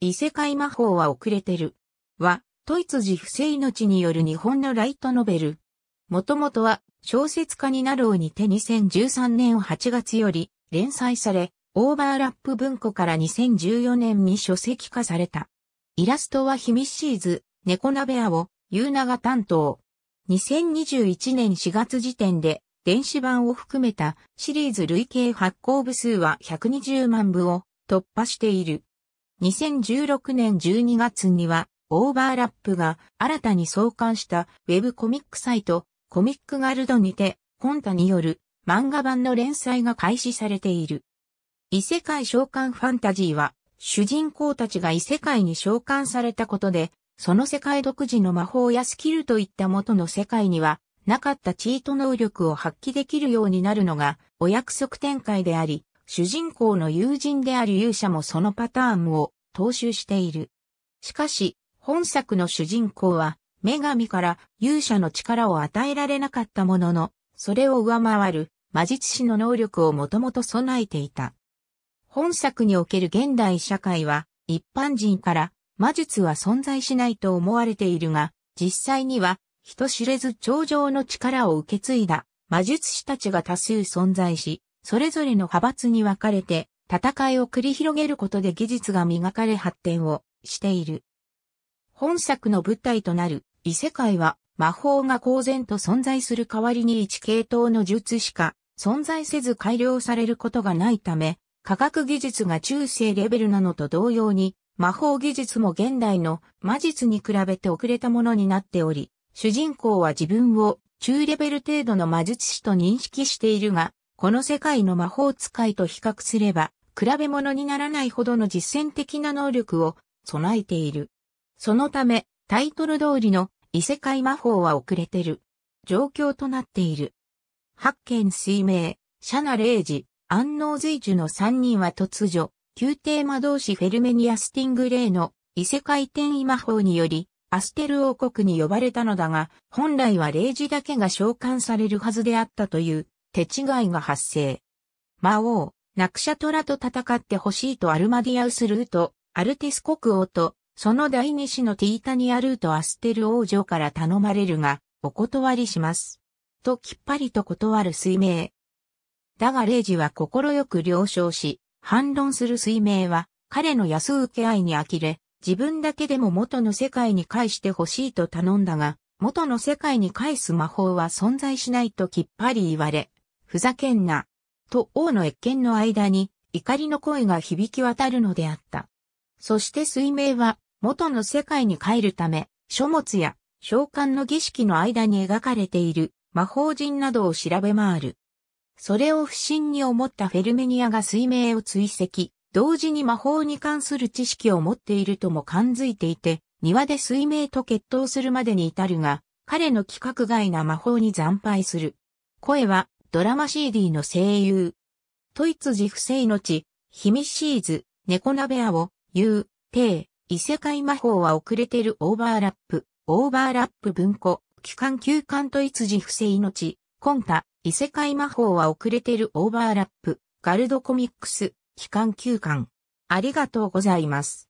異世界魔法は遅れてる。は、ドイツ自不正命による日本のライトノベル。もともとは、小説家になろうにて2013年8月より連載され、オーバーラップ文庫から2014年に書籍化された。イラストは秘密シーズ、猫鍋屋を、ゆうなが担当。2021年4月時点で、電子版を含めたシリーズ累計発行部数は120万部を突破している。2016年12月には、オーバーラップが新たに創刊したウェブコミックサイト、コミックガルドにて、コンタによる漫画版の連載が開始されている。異世界召喚ファンタジーは、主人公たちが異世界に召喚されたことで、その世界独自の魔法やスキルといった元の世界には、なかったチート能力を発揮できるようになるのが、お約束展開であり、主人公の友人である勇者もそのパターンを踏襲している。しかし、本作の主人公は、女神から勇者の力を与えられなかったものの、それを上回る魔術師の能力をもともと備えていた。本作における現代社会は、一般人から魔術は存在しないと思われているが、実際には人知れず頂上の力を受け継いだ魔術師たちが多数存在し、それぞれの派閥に分かれて戦いを繰り広げることで技術が磨かれ発展をしている。本作の舞台となる異世界は魔法が公然と存在する代わりに一系統の術しか存在せず改良されることがないため、科学技術が中世レベルなのと同様に、魔法技術も現代の魔術に比べて遅れたものになっており、主人公は自分を中レベル程度の魔術師と認識しているが、この世界の魔法使いと比較すれば、比べ物にならないほどの実践的な能力を備えている。そのため、タイトル通りの異世界魔法は遅れてる状況となっている。発見水明、シャナ・レイジ、安納随ュの3人は突如、宮廷魔導士フェルメニア・スティングレイの異世界転移魔法により、アステル王国に呼ばれたのだが、本来はレイジだけが召喚されるはずであったという手違いが発生。魔王、ナクシャトラと戦ってほしいとアルマディアウスルート、アルティス国王と、その第二子のティータニアルートアステル王女から頼まれるが、お断りします。ときっぱりと断る水明。だがレイジは心よく了承し、反論する水明は、彼の安受け合いに呆れ、自分だけでも元の世界に返してほしいと頼んだが、元の世界に返す魔法は存在しないときっぱり言われ、ふざけんな、と王の越見の間に怒りの声が響き渡るのであった。そして水明は元の世界に帰るため、書物や召喚の儀式の間に描かれている魔法人などを調べ回る。それを不審に思ったフェルメニアが水明を追跡、同時に魔法に関する知識を持っているとも感づいていて、庭で水明と決闘するまでに至るが、彼の規格外な魔法に惨敗する。声はドラマ CD の声優。トイツジ不正の地、ヒミシーズ、猫鍋屋を、言う、て異世界魔法は遅れてるオーバーラップ、オーバーラップ文庫、期間休館トイツジ不正の地、コンタ、異世界魔法は遅れてるオーバーラップ、ガルドコミックス、期間休館。ありがとうございます。